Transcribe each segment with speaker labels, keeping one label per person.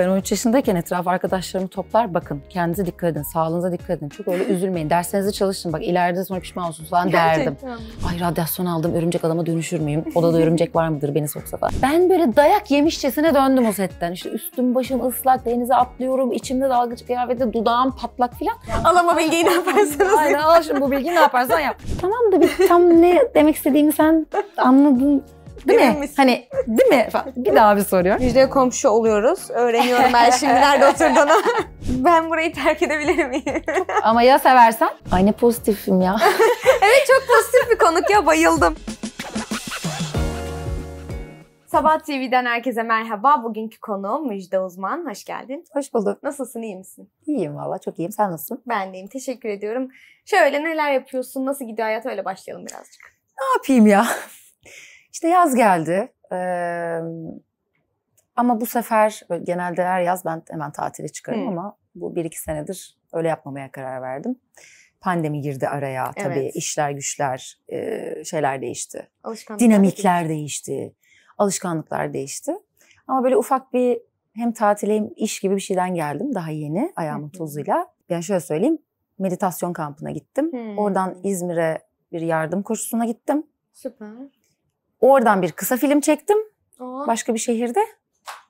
Speaker 1: Ben 13 yaşındayken etraf arkadaşlarımı toplar bakın kendinize dikkat edin, sağlığınıza dikkat edin. Çok öyle üzülmeyin. Derslerinizi çalışın bak ileride sonra pişman olursunuz falan derdim. Ay radyasyon aldım örümcek adama dönüşür müyüm? Odada örümcek var mıdır beni soksa falan. Ben böyle dayak yemişçesine döndüm o setten. İşte üstüm başım ıslak denize atlıyorum. içimde dalgıç kıyafeti dudağım patlak filan.
Speaker 2: Al ama bilgiyi ne yaparsanız. Aynen al şimdi bu
Speaker 1: bilgiyi ne yaparsan yap. tamam da bir tam ne demek istediğimi sen anladın Değil mi? Hani değil mi? Bir daha bir soruyorum. Müjde komşu oluyoruz. Öğreniyorum ben şimdi nerede
Speaker 2: oturduğunu. ben burayı terk edebilir miyim? Ama
Speaker 1: ya seversen? Ay ne pozitifim ya.
Speaker 2: evet çok pozitif bir konuk ya bayıldım. Sabah TV'den herkese merhaba. Bugünkü konuğum Müjde Uzman. Hoş geldin. Hoş bulduk. Nasılsın, iyi misin? İyiyim valla, çok iyiyim. Sen nasılsın? Ben de iyiyim. teşekkür ediyorum. Şöyle neler yapıyorsun, nasıl gidiyor hayat öyle başlayalım birazcık.
Speaker 1: Ne yapayım ya? İşte yaz geldi. Ee, ama bu sefer genelde her yaz ben hemen tatile çıkarım hmm. ama bu bir iki senedir öyle yapmamaya karar verdim. Pandemi girdi araya tabii evet. işler güçler e, şeyler değişti.
Speaker 2: Dinamikler
Speaker 1: değişti. değişti. Alışkanlıklar değişti. Ama böyle ufak bir hem tatile hem iş gibi bir şeyden geldim daha yeni ayağımın Hı-hı. tozuyla. Yani şöyle söyleyeyim meditasyon kampına gittim. hı Oradan İzmir'e bir yardım koşusuna gittim. Süper. Oradan bir kısa film çektim. Aa. Başka bir şehirde.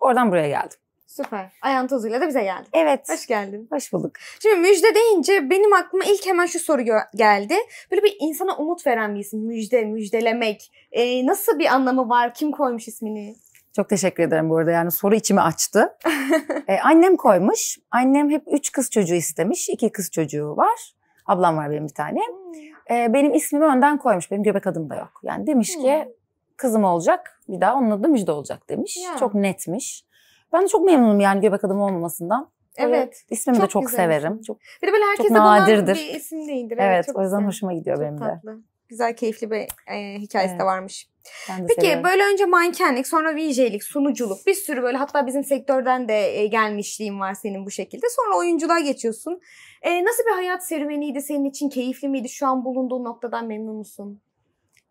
Speaker 1: Oradan buraya geldim.
Speaker 2: Süper. Ayağın tozuyla da bize geldin. Evet. Hoş geldin. Hoş bulduk. Şimdi müjde deyince benim aklıma ilk hemen şu soru geldi. Böyle bir insana umut veren bir isim. Müjde, müjdelemek. Ee, nasıl bir anlamı var? Kim koymuş ismini?
Speaker 1: Çok teşekkür ederim bu arada. Yani soru içimi açtı. ee, annem koymuş. Annem hep üç kız çocuğu istemiş. İki kız çocuğu var. Ablam var benim bir tane. Hmm. Ee, benim ismimi önden koymuş. Benim göbek adım da yok. Yani demiş hmm. ki kızım olacak. Bir daha onun adı Müjde olacak demiş. Ya. Çok netmiş. Ben de çok memnunum yani göbek adamı olmamasından. Ee, evet. İsmimi çok de çok güzel. severim. Çok,
Speaker 2: bir de böyle herkese nadirdir. bir isim değildir. Evet, evet çok o yüzden
Speaker 1: güzel. hoşuma gidiyor çok benim tatlı.
Speaker 2: de. Güzel, keyifli bir e, hikayesi evet. de varmış. Ben de Peki seviyorum. böyle önce mankenlik, sonra VJ'lik, sunuculuk bir sürü böyle hatta bizim sektörden de e, gelmişliğin var senin bu şekilde. Sonra oyunculuğa geçiyorsun. E, nasıl bir hayat serüveniydi senin için? Keyifli miydi? Şu an bulunduğun noktadan memnun musun?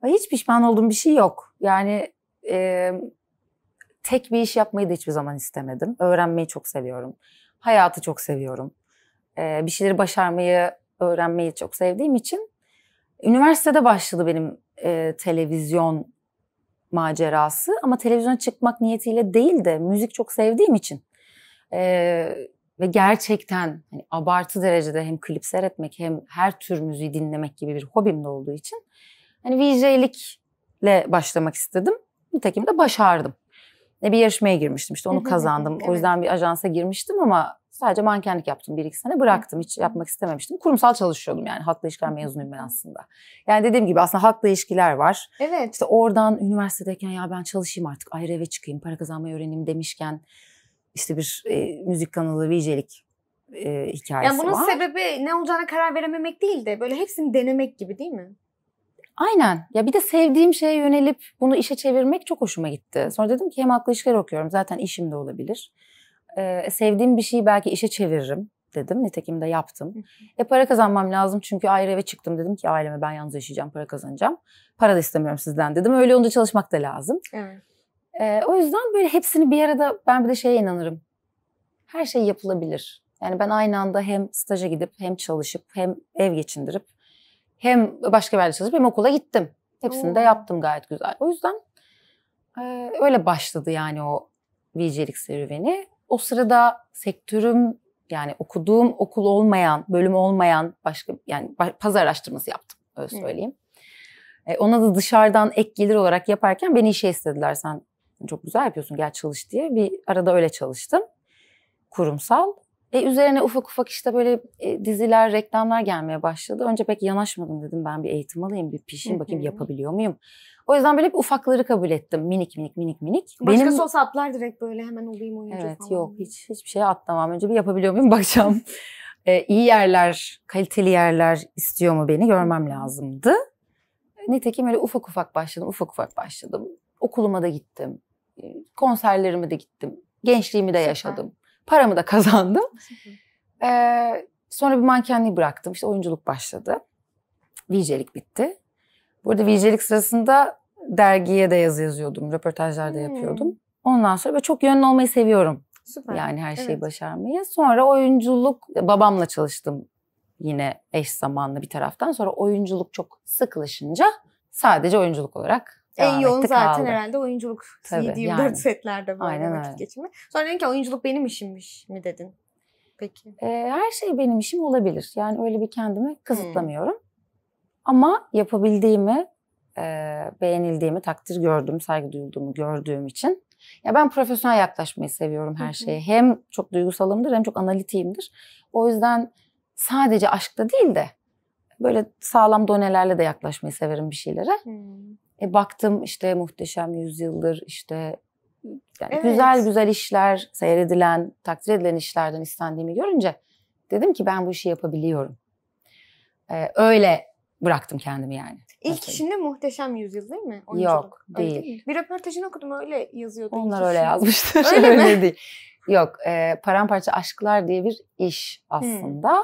Speaker 2: Hiç pişman olduğum bir şey
Speaker 1: yok. Yani e, tek bir iş yapmayı da hiçbir zaman istemedim. Öğrenmeyi çok seviyorum. Hayatı çok seviyorum. E, bir şeyleri başarmayı, öğrenmeyi çok sevdiğim için. Üniversitede başladı benim e, televizyon macerası. Ama televizyona çıkmak niyetiyle değil de müzik çok sevdiğim için. E, ve gerçekten hani abartı derecede hem klip seyretmek hem her tür müziği dinlemek gibi bir hobim de olduğu için hani VJ'likle başlamak istedim. Nitekim de başardım. E, bir yarışmaya girmiştim işte onu kazandım. evet. O yüzden bir ajansa girmiştim ama sadece mankenlik yaptım bir iki sene bıraktım. Hiç yapmak istememiştim. Kurumsal çalışıyordum yani halkla ilişkiler mezunuyum ben aslında. Yani dediğim gibi aslında halkla ilişkiler var. Evet. İşte oradan üniversitedeyken ya ben çalışayım artık ayrı eve çıkayım para kazanmayı öğreneyim demişken işte bir e, müzik kanalı VJ'lik e, hikayesi yani bunun var. bunun
Speaker 2: sebebi ne olacağına karar verememek değil de böyle hepsini denemek gibi değil mi?
Speaker 1: Aynen. Ya bir de sevdiğim şeye yönelip bunu işe çevirmek çok hoşuma gitti. Sonra dedim ki hem halkla işler okuyorum. Zaten işim de olabilir. Ee, sevdiğim bir şeyi belki işe çeviririm dedim. Nitekim de yaptım. E para kazanmam lazım çünkü ayrı eve çıktım. Dedim ki aileme ben yalnız yaşayacağım, para kazanacağım. Para da istemiyorum sizden dedim. Öyle onda çalışmak da lazım. Evet. E, o yüzden böyle hepsini bir arada ben bir de şeye inanırım. Her şey yapılabilir. Yani ben aynı anda hem staja gidip hem çalışıp hem ev geçindirip hem başka bir yerde çalışıp hem okula gittim. Hepsini Oo. de yaptım gayet güzel. O yüzden e, öyle başladı yani o VC'lik serüveni. O sırada sektörüm yani okuduğum okul olmayan, bölüm olmayan başka yani pazar araştırması yaptım öyle söyleyeyim. E, ona da dışarıdan ek gelir olarak yaparken beni işe istediler. Sen çok güzel yapıyorsun gel çalış diye. Bir arada öyle çalıştım. Kurumsal. E üzerine ufak ufak işte böyle e, diziler, reklamlar gelmeye başladı. Önce pek yanaşmadım dedim ben bir eğitim alayım, bir pişeyim bakayım yapabiliyor muyum? O yüzden böyle bir ufakları kabul ettim. Minik minik minik minik. Başka Benim... olsa
Speaker 2: atlar direkt böyle hemen olayım oyuncu evet, falan.
Speaker 1: yok hiç hiçbir şeye atlamam. Önce bir yapabiliyor muyum bakacağım. e, iyi yerler, kaliteli yerler istiyor mu beni görmem lazımdı. E, nitekim öyle ufak ufak başladım, ufak ufak başladım. Okuluma da gittim. E, konserlerime de gittim. Gençliğimi de yaşadım. Paramı da kazandım. Ee, sonra bir mankenliği bıraktım. İşte oyunculuk başladı. VJ'lik bitti. Burada VJ'lik sırasında dergiye de yazı yazıyordum. Röportajlar da hmm. yapıyordum. Ondan sonra böyle çok yönlü olmayı seviyorum. Süper. Yani her şeyi evet. başarmayı. Sonra oyunculuk, babamla çalıştım yine eş zamanlı bir taraftan. Sonra oyunculuk çok sıkılışınca sadece oyunculuk olarak en yoğun zaten kaldı. herhalde
Speaker 2: oyunculuk. Tabii, 7-24 yani. setlerde böyle Aynen vakit geçirme. Sonra dedin ki oyunculuk benim işimmiş mi dedin? Peki.
Speaker 1: Ee, her şey benim işim olabilir. Yani öyle bir kendimi kısıtlamıyorum. Hmm. Ama yapabildiğimi, e, beğenildiğimi, takdir gördüğüm, saygı duyulduğumu gördüğüm için ya ben profesyonel yaklaşmayı seviyorum her şeye. Hem çok duygusalımdır hem çok analitiğimdir. O yüzden sadece aşkta değil de böyle sağlam donelerle de yaklaşmayı severim bir şeylere. Hı. Hmm. E, baktım işte muhteşem yüzyıldır işte yani evet. güzel güzel işler seyredilen, takdir edilen işlerden istendiğimi görünce dedim ki ben bu işi yapabiliyorum. Ee, öyle bıraktım kendimi yani.
Speaker 2: İlk Mesela. işinde muhteşem yüzyıl değil mi? Oyunculuk. Yok değil. değil. Bir röportajını okudum öyle yazıyordu. Onlar öyle yazmıştır. Öyle, öyle
Speaker 1: mi? değil. Yok e, Paramparça Aşklar diye bir iş hmm. aslında.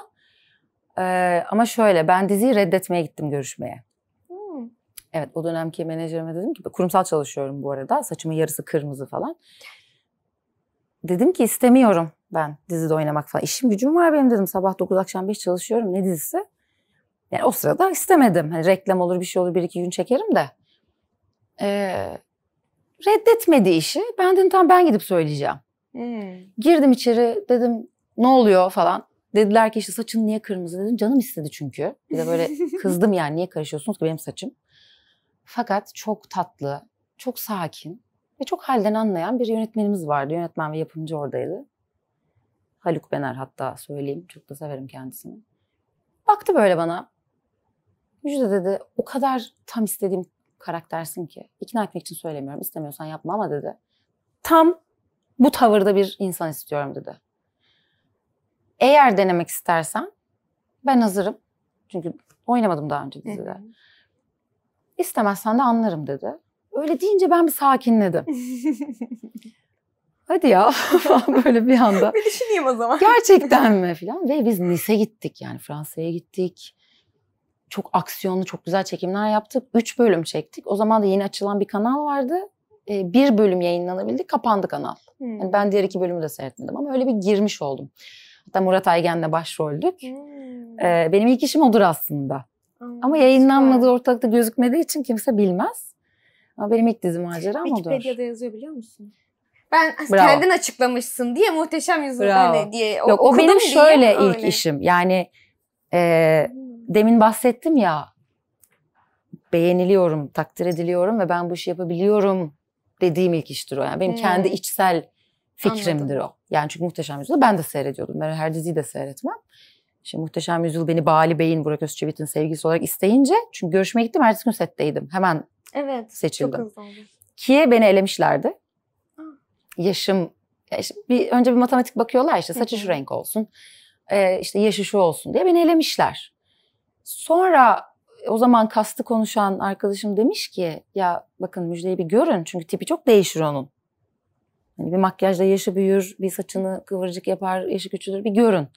Speaker 1: Hmm. E, ama şöyle ben diziyi reddetmeye gittim görüşmeye. Evet o dönemki menajerime dedim ki kurumsal çalışıyorum bu arada. Saçımın yarısı kırmızı falan. Dedim ki istemiyorum ben dizide oynamak falan. İşim gücüm var benim dedim. Sabah 9 akşam 5 çalışıyorum. Ne dizisi? Yani o sırada istemedim. Hani reklam olur bir şey olur bir iki gün çekerim de. Ee, reddetmedi işi. Ben dedim tamam ben gidip söyleyeceğim. Hmm. Girdim içeri dedim ne oluyor falan. Dediler ki işte saçın niye kırmızı dedim. Canım istedi çünkü. Bir de böyle kızdım yani niye karışıyorsunuz ki benim saçım. Fakat çok tatlı, çok sakin ve çok halden anlayan bir yönetmenimiz vardı. Yönetmen ve yapımcı oradaydı. Haluk Bener hatta söyleyeyim. Çok da severim kendisini. Baktı böyle bana. Müjde dedi o kadar tam istediğim karaktersin ki. İkna etmek için söylemiyorum. İstemiyorsan yapma ama dedi. Tam bu tavırda bir insan istiyorum dedi. Eğer denemek istersen ben hazırım. Çünkü oynamadım daha önce dizide. Evet. İstemezsen de anlarım dedi. Öyle deyince ben bir sakinledim. Hadi ya falan böyle bir anda. bir
Speaker 2: düşüneyim o zaman. Gerçekten
Speaker 1: mi falan. Ve biz Nice gittik yani Fransa'ya gittik. Çok aksiyonlu, çok güzel çekimler yaptık. Üç bölüm çektik. O zaman da yeni açılan bir kanal vardı. Ee, bir bölüm yayınlanabildi, kapandı kanal. Hmm. Yani ben diğer iki bölümü de seyretmedim ama öyle bir girmiş oldum. Hatta Murat Aygen'le başroldük.
Speaker 2: Hmm.
Speaker 1: Ee, benim ilk işim odur aslında. Ama yayınlanmadığı ortalıkta gözükmediği için kimse bilmez. Ama benim ilk dizi macera Wikipedia'da odur. Wikipedia'da
Speaker 2: yazıyor biliyor musun? Ben Bravo. kendin açıklamışsın diye muhteşem yüzünü hani diye Yok, o benim şöyle diye, ilk öyle. işim.
Speaker 1: Yani e, hmm. demin bahsettim ya beğeniliyorum, takdir ediliyorum ve ben bu işi yapabiliyorum dediğim ilk iştir o. Yani benim hmm. kendi içsel fikrimdir Anladım. o. Yani çünkü muhteşem yüzyılda ben de seyrediyordum. Ben her diziyi de seyretmem. İşte Muhteşem Yüzyıl beni Bali Bey'in, Burak Özçivit'in sevgilisi olarak isteyince çünkü görüşmeye gittim ertesi gün setteydim. Hemen evet, seçildim. Çok hızlı oldu. Ki'ye beni elemişlerdi. Yaşım, ya işte bir, önce bir matematik bakıyorlar işte saçı şu renk olsun, e, işte yaşı şu olsun diye beni elemişler. Sonra o zaman kastı konuşan arkadaşım demiş ki ya bakın müjdeyi bir görün çünkü tipi çok değişir onun. Hani bir makyajla yaşı büyür, bir saçını kıvırcık yapar, yaşı küçülür bir görün.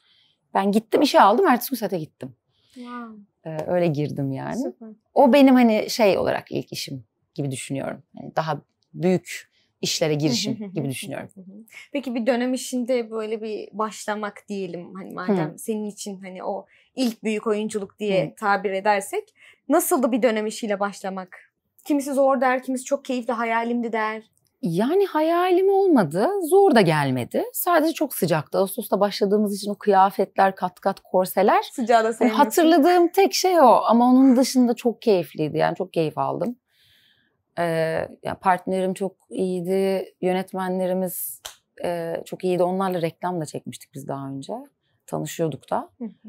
Speaker 1: Ben gittim işe aldım. Ertesi gün sete gittim. Wow. Ee, öyle girdim yani. Süper. O benim hani şey olarak ilk işim gibi düşünüyorum. Yani daha büyük işlere girişim gibi düşünüyorum.
Speaker 2: Peki bir dönem işinde böyle bir başlamak diyelim hani madem Hı. senin için hani o ilk büyük oyunculuk diye Hı. tabir edersek nasıldı bir dönem işiyle başlamak? Kimisi zor der, kimisi çok
Speaker 1: keyifli hayalimdi der. Yani hayalim olmadı. Zor da gelmedi. Sadece çok sıcaktı. Ağustos'ta başladığımız için o kıyafetler, kat kat korseler. Sıcağı da yani Hatırladığım tek şey o. Ama onun dışında çok keyifliydi. Yani çok keyif aldım. Ee, yani partnerim çok iyiydi. Yönetmenlerimiz e, çok iyiydi. Onlarla reklam da çekmiştik biz daha önce. Tanışıyorduk da. Hı hı.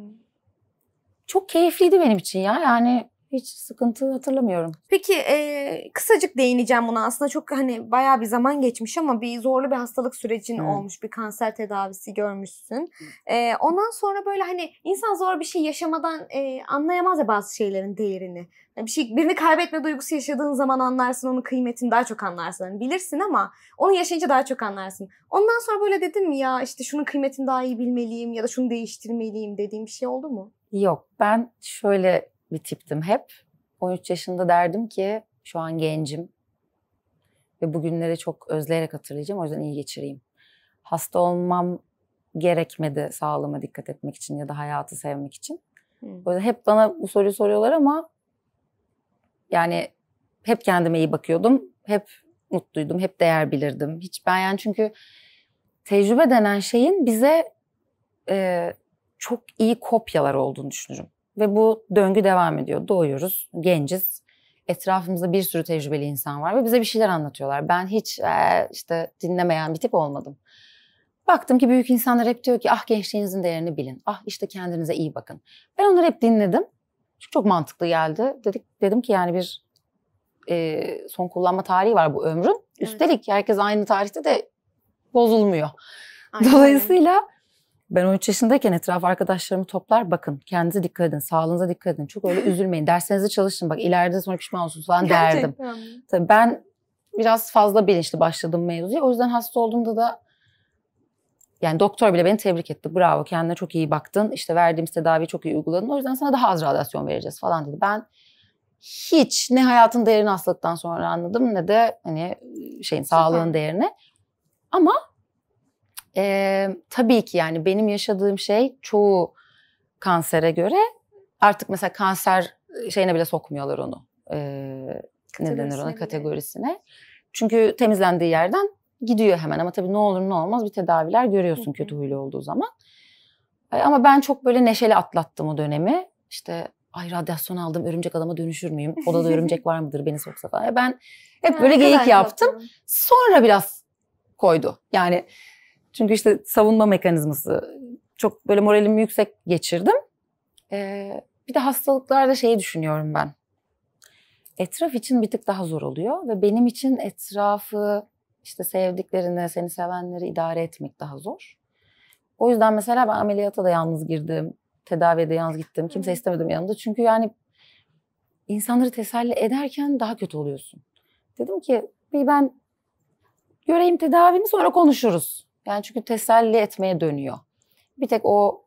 Speaker 1: Çok keyifliydi benim için ya. Yani hiç sıkıntı hatırlamıyorum.
Speaker 2: Peki e, kısacık değineceğim buna. Aslında çok hani baya bir zaman geçmiş ama bir zorlu bir hastalık sürecin hmm. olmuş. Bir kanser tedavisi görmüşsün. E, ondan sonra böyle hani insan zor bir şey yaşamadan e, anlayamaz ya bazı şeylerin değerini. Yani bir şey birini kaybetme duygusu yaşadığın zaman anlarsın onun kıymetini daha çok anlarsın. Yani bilirsin ama onu yaşayınca daha çok anlarsın. Ondan sonra böyle dedim ya işte şunun kıymetini daha iyi bilmeliyim ya da şunu değiştirmeliyim dediğim bir şey oldu mu? Yok ben
Speaker 1: şöyle bir tiptim hep. 13 yaşında derdim ki şu an gencim ve bugünleri çok özleyerek hatırlayacağım. O yüzden iyi geçireyim. Hasta olmam gerekmedi sağlığıma dikkat etmek için ya da hayatı sevmek için. Hmm. O yüzden hep bana bu soruyu soruyorlar ama yani hep kendime iyi bakıyordum. Hep mutluydum, hep değer bilirdim. Hiç ben yani çünkü tecrübe denen şeyin bize e, çok iyi kopyalar olduğunu düşünürüm. Ve bu döngü devam ediyor. Doğuyoruz, genciz. Etrafımızda bir sürü tecrübeli insan var ve bize bir şeyler anlatıyorlar. Ben hiç e, işte dinlemeyen bir tip olmadım. Baktım ki büyük insanlar hep diyor ki ah gençliğinizin değerini bilin. Ah işte kendinize iyi bakın. Ben onları hep dinledim. Çünkü çok mantıklı geldi. Dedik dedim ki yani bir e, son kullanma tarihi var bu ömrün. Evet. Üstelik herkes aynı tarihte de bozulmuyor. Aynen. Dolayısıyla ben 13 yaşındayken etraf arkadaşlarımı toplar bakın kendinize dikkat edin, sağlığınıza dikkat edin. Çok öyle üzülmeyin. Derslerinizi çalışın bak ileride sonra pişman olursunuz falan derdim. Tabii ben biraz fazla bilinçli başladım mevzuya. O yüzden hasta olduğumda da yani doktor bile beni tebrik etti. Bravo kendine çok iyi baktın. İşte verdiğimiz tedaviyi çok iyi uyguladın. O yüzden sana daha az radyasyon vereceğiz falan dedi. Ben hiç ne hayatın değerini hastalıktan sonra anladım ne de hani şeyin Süper. sağlığın değerini. Ama e, tabii ki yani benim yaşadığım şey çoğu kansere göre artık mesela kanser şeyine bile sokmuyorlar onu. E, ne denir ona kategorisine. Çünkü temizlendiği yerden gidiyor hemen ama tabii ne olur ne olmaz bir tedaviler görüyorsun kötü huylu olduğu zaman. Ama ben çok böyle neşeli atlattım o dönemi. İşte ay radyasyon aldım örümcek adama dönüşür müyüm? Odada örümcek var mıdır beni soksa falan. Ben
Speaker 2: hep böyle geyik yaptım.
Speaker 1: Sonra biraz koydu. Yani çünkü işte savunma mekanizması çok böyle moralim yüksek geçirdim. Ee, bir de hastalıklarda şeyi düşünüyorum ben. Etraf için bir tık daha zor oluyor ve benim için etrafı işte sevdiklerini, seni sevenleri idare etmek daha zor. O yüzden mesela ben ameliyata da yalnız girdim. Tedaviye de yalnız gittim. Kimse istemedim yanımda. Çünkü yani insanları teselli ederken daha kötü oluyorsun. Dedim ki bir ben göreyim tedavimi sonra konuşuruz. Yani çünkü teselli etmeye dönüyor. Bir tek o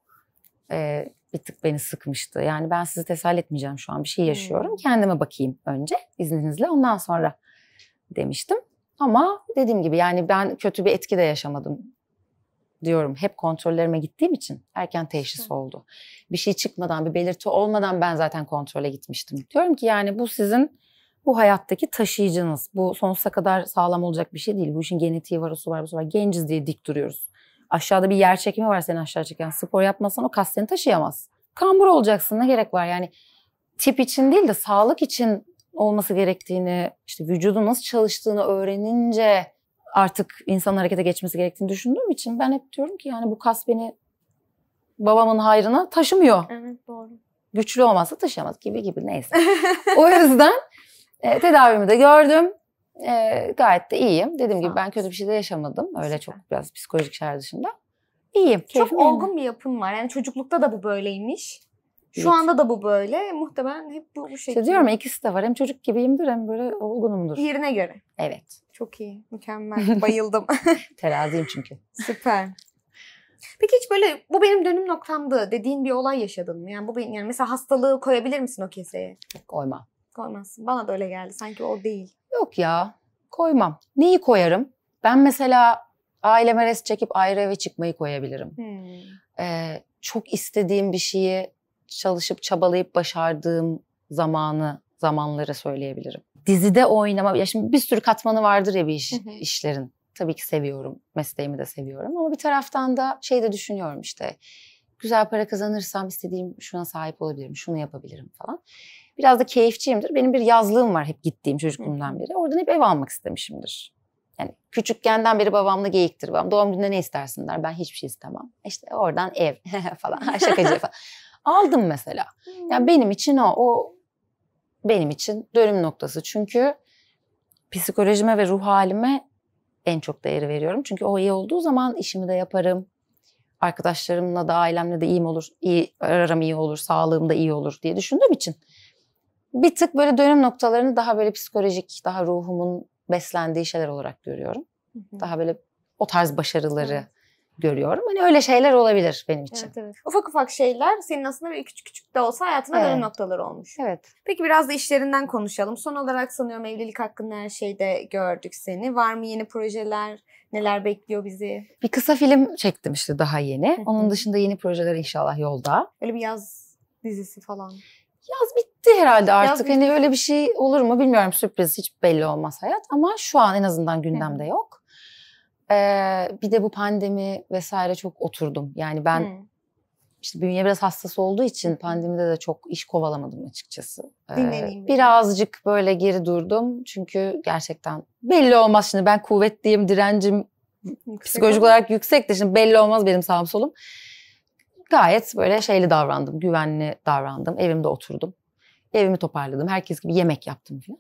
Speaker 1: e, bir tık beni sıkmıştı. Yani ben sizi teselli etmeyeceğim şu an bir şey yaşıyorum. Hmm. Kendime bakayım önce izninizle ondan sonra demiştim. Ama dediğim gibi yani ben kötü bir etki de yaşamadım diyorum. Hep kontrollerime gittiğim için erken teşhis oldu. Bir şey çıkmadan, bir belirti olmadan ben zaten kontrole gitmiştim. Diyorum ki yani bu sizin bu hayattaki taşıyıcınız. Bu sonsuza kadar sağlam olacak bir şey değil. Bu işin genetiği var, o su var, bu su var. Genciz diye dik duruyoruz. Aşağıda bir yer çekimi var seni aşağı çeken. Spor yapmasan o kas seni taşıyamaz. Kambur olacaksın ne gerek var yani. Tip için değil de sağlık için olması gerektiğini, işte vücudun nasıl çalıştığını öğrenince artık insan harekete geçmesi gerektiğini düşündüğüm için ben hep diyorum ki yani bu kas beni babamın hayrına taşımıyor. Evet doğru. Güçlü olmazsa taşıyamaz gibi gibi neyse. o yüzden e, tedavimi de gördüm.
Speaker 2: E, gayet de iyiyim. Dediğim gibi ben kötü bir şey de yaşamadım.
Speaker 1: Öyle çok biraz psikolojik şeyler dışında.
Speaker 2: İyiyim. Çok keyifliyim. olgun bir yapım var. Yani çocuklukta da bu böyleymiş. Şu Evet. anda da bu böyle. Muhtemelen hep bu, bu şekilde. İşte diyorum ikisi
Speaker 1: de var. Hem çocuk gibiyimdir hem böyle olgunumdur. Yerine göre. Evet.
Speaker 2: Çok iyi. Mükemmel. Bayıldım.
Speaker 1: Teraziyim çünkü.
Speaker 2: Süper. Peki hiç böyle bu benim dönüm noktamdı dediğin bir olay yaşadın mı? Yani bu benim yani mesela hastalığı koyabilir misin o keseye? Koyma. Koymazsın. Bana da öyle geldi. Sanki o değil.
Speaker 1: Yok ya. Koymam. Neyi koyarım? Ben mesela aileme res çekip ayrı eve çıkmayı koyabilirim.
Speaker 2: Hmm.
Speaker 1: Ee, çok istediğim bir şeyi çalışıp çabalayıp başardığım zamanı, zamanları söyleyebilirim. Dizide oynama, ya şimdi bir sürü katmanı vardır ya bir iş, işlerin. Tabii ki seviyorum, mesleğimi de seviyorum ama bir taraftan da şey de düşünüyorum işte. Güzel para kazanırsam istediğim şuna sahip olabilirim, şunu yapabilirim falan. Biraz da keyifçiyimdir. Benim bir yazlığım var hep gittiğim çocukluğumdan beri. Oradan hep ev almak istemişimdir. Yani küçükkenden beri babamla geyiktir babam. Doğum gününde ne istersin der. Ben hiçbir şey istemem. İşte oradan ev falan. Şakacı falan. Aldım mesela. Yani hmm. benim için o. O benim için dönüm noktası. Çünkü psikolojime ve ruh halime en çok değeri veriyorum. Çünkü o iyi olduğu zaman işimi de yaparım. Arkadaşlarımla da ailemle de iyiyim olur. İyi, aram iyi olur, sağlığım da iyi olur diye düşündüğüm için bir tık böyle dönüm noktalarını daha böyle psikolojik, daha ruhumun beslendiği şeyler olarak görüyorum. Hı hı. Daha böyle o tarz başarıları evet. görüyorum. Hani öyle şeyler olabilir benim için.
Speaker 2: Evet, evet. Ufak ufak şeyler senin aslında bir küçük küçük de olsa hayatına evet. dönüm noktaları olmuş. Evet. Peki biraz da işlerinden konuşalım. Son olarak sanıyorum evlilik hakkında her şeyde gördük seni. Var mı yeni projeler? Neler bekliyor bizi?
Speaker 1: Bir kısa film çektim işte daha yeni. Hı hı. Onun dışında yeni projeler inşallah yolda.
Speaker 2: Öyle bir yaz dizisi falan. Yaz bitti herhalde artık. Yaz
Speaker 1: hani öyle bir şey olur mu bilmiyorum. Sürpriz hiç belli olmaz hayat ama şu an en azından gündemde Hı. yok. Ee, bir de bu pandemi vesaire çok oturdum. Yani ben Hı. işte bünye biraz hassas olduğu için pandemide de çok iş kovalamadım açıkçası. Ee, birazcık böyle geri durdum. Çünkü gerçekten belli olmaz şimdi ben kuvvetliyim, direncim
Speaker 2: yüksek psikolojik olur.
Speaker 1: olarak yüksek de şimdi belli olmaz benim sağım solum gayet böyle şeyli davrandım, güvenli davrandım. Evimde oturdum. Evimi toparladım. Herkes gibi yemek yaptım falan.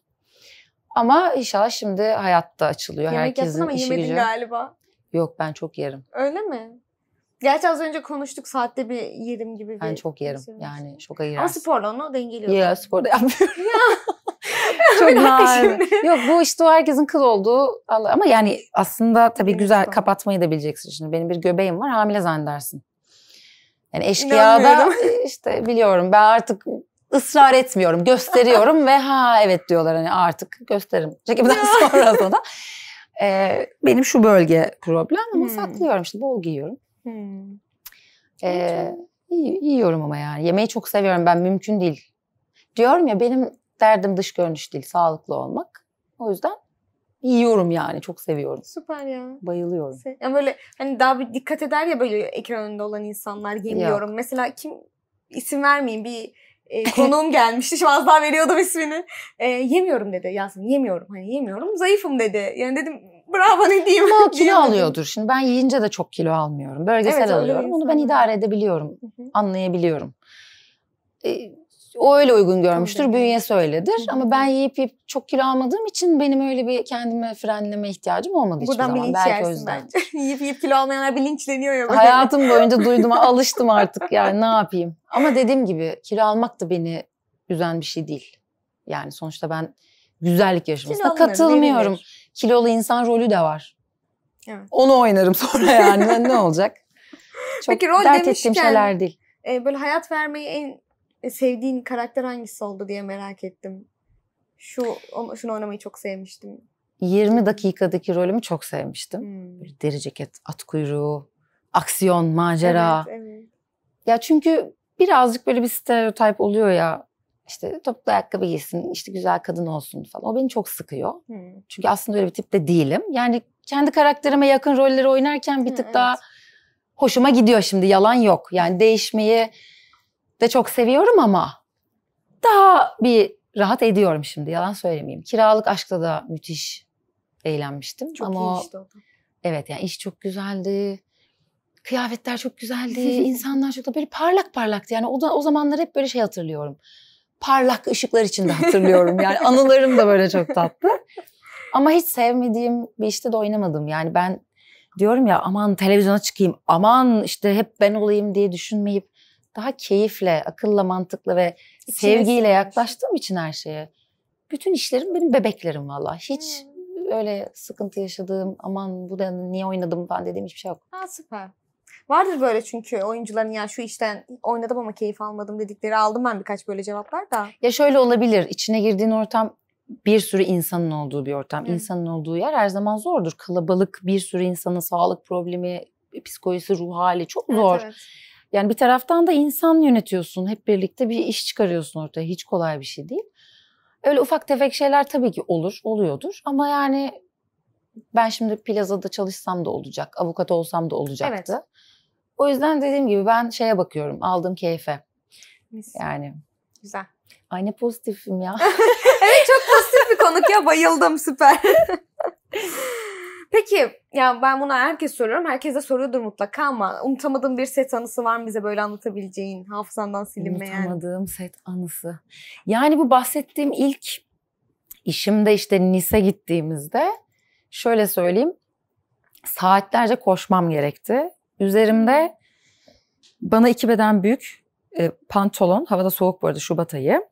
Speaker 1: Ama inşallah şimdi hayatta açılıyor. Yemek Herkesin yaptın ama yemedin gücü. galiba. Yok ben çok yerim.
Speaker 2: Öyle mi? Gerçi az önce konuştuk saatte bir yerim gibi. Bir Ben çok yerim. şey. Yani çok girersin. Ama sporla onu dengeliyorum. Ya
Speaker 1: spor da yapmıyorum. Çok Bir şimdi.
Speaker 2: Yok bu işte o herkesin
Speaker 1: kıl olduğu Allah- ama yani aslında tabii güzel kapatmayı da bileceksin şimdi. Benim bir göbeğim var hamile zannedersin. Yani eşkıyada işte biliyorum ben artık ısrar etmiyorum. Gösteriyorum ve ha evet diyorlar hani artık gösteririm. Çekimden sonra sonra. Ee, benim şu bölge problem ama hmm. saklıyorum işte bol giyiyorum. Hmm. Ee, iyi, yiyorum ama yani yemeği çok seviyorum ben mümkün değil. Diyorum ya benim derdim dış görünüş değil sağlıklı olmak. O yüzden yiyorum yani. Çok seviyorum.
Speaker 2: Süper ya.
Speaker 1: Bayılıyorum. Se-
Speaker 2: yani böyle hani daha bir dikkat eder ya böyle ekran önünde olan insanlar yemiyorum. Yok. Mesela kim isim vermeyeyim bir e, konuğum gelmişti. Şimdi az daha veriyordum ismini. E, yemiyorum dedi Yasemin. Yemiyorum. Hani yemiyorum. Zayıfım dedi. Yani dedim bravo ne diyeyim. Ama kilo alıyordur.
Speaker 1: Şimdi ben yiyince de çok kilo almıyorum. Bölgesel evet, alıyorum. Onu ben idare edebiliyorum. Hı-hı. Anlayabiliyorum. E, o öyle uygun görmüştür. Tabii. Bünyesi öyledir. Hı-hı. Ama ben yiyip yiyip çok kilo almadığım için benim öyle bir kendime frenleme ihtiyacım olmadı Buradan hiçbir zaman. Buradan bilinç Belki yersin bence.
Speaker 2: yiyip yiyip kilo almayanlar bilinçleniyor ya. Böyle. Hayatım boyunca duyduğuma alıştım artık yani ne
Speaker 1: yapayım. Ama dediğim gibi kilo almak da beni üzen bir şey değil. Yani sonuçta ben güzellik yarışmasına katılmıyorum. Verilir. Kilolu insan rolü de var.
Speaker 2: Evet. Onu oynarım sonra yani ne olacak? Çok Peki rol dert demişken, ettiğim şeyler değil. E, böyle hayat vermeyi en e, sevdiğin karakter hangisi oldu diye merak ettim. Şu şunu oynamayı çok sevmiştim.
Speaker 1: 20 dakikadaki rolümü çok sevmiştim. Hmm. Bir deri ceket, at kuyruğu, aksiyon, macera. Evet, evet. Ya çünkü birazcık böyle bir stereotip oluyor ya. İşte topuklu ayakkabı giysin, işte güzel kadın olsun falan. O beni çok sıkıyor. Hmm. Çünkü aslında öyle bir tip de değilim. Yani kendi karakterime yakın rolleri oynarken bir tık evet. daha hoşuma gidiyor şimdi. Yalan yok. Yani değişmeyi de çok seviyorum ama daha bir rahat ediyorum şimdi yalan söylemeyeyim. Kiralık aşkta da müthiş eğlenmiştim. Çok ama iyi işte o Evet yani iş çok güzeldi. Kıyafetler çok güzeldi. İnsanlar çok da böyle parlak parlaktı. Yani o, da, o zamanlar hep böyle şey hatırlıyorum. Parlak ışıklar içinde hatırlıyorum. Yani anılarım da böyle çok tatlı. Ama hiç sevmediğim bir işte de oynamadım. Yani ben diyorum ya aman televizyona çıkayım, aman işte hep ben olayım diye düşünmeyip daha keyifle, akılla, mantıkla ve İçine sevgiyle sevmiş. yaklaştığım için her şeye. Bütün işlerim benim bebeklerim valla. Hiç hmm. öyle sıkıntı yaşadığım, aman bu da niye oynadım falan dediğim hiçbir şey yok.
Speaker 2: Ha süper. Vardır böyle çünkü oyuncuların ya şu işten oynadım ama keyif almadım dedikleri aldım ben birkaç böyle cevaplar da.
Speaker 1: Ya şöyle olabilir. İçine girdiğin ortam bir sürü insanın olduğu bir ortam. Hı. İnsanın olduğu yer her zaman zordur. Kalabalık bir sürü insanın sağlık problemi, psikolojisi, ruh hali çok zor. Evet, evet. Yani bir taraftan da insan yönetiyorsun. Hep birlikte bir iş çıkarıyorsun ortaya. Hiç kolay bir şey değil. Öyle ufak tefek şeyler tabii ki olur, oluyordur. Ama yani ben şimdi plazada çalışsam da olacak, avukat olsam da olacaktı. Evet. O yüzden dediğim gibi ben şeye bakıyorum, aldığım keyfe. Mis. Yani. Güzel. Ay ne pozitifim ya.
Speaker 2: evet çok pozitif bir konuk ya, bayıldım süper. Peki ya ben bunu herkes soruyorum. Herkese soruyordur mutlaka ama unutamadığım bir set anısı var mı bize böyle anlatabileceğin? Hafızandan silinmeyen.
Speaker 1: Unutamadığım set anısı. Yani bu bahsettiğim ilk işimde işte Nis'e gittiğimizde şöyle söyleyeyim. Saatlerce koşmam gerekti. Üzerimde bana iki beden büyük e, pantolon, havada soğuk bu arada Şubat ayı.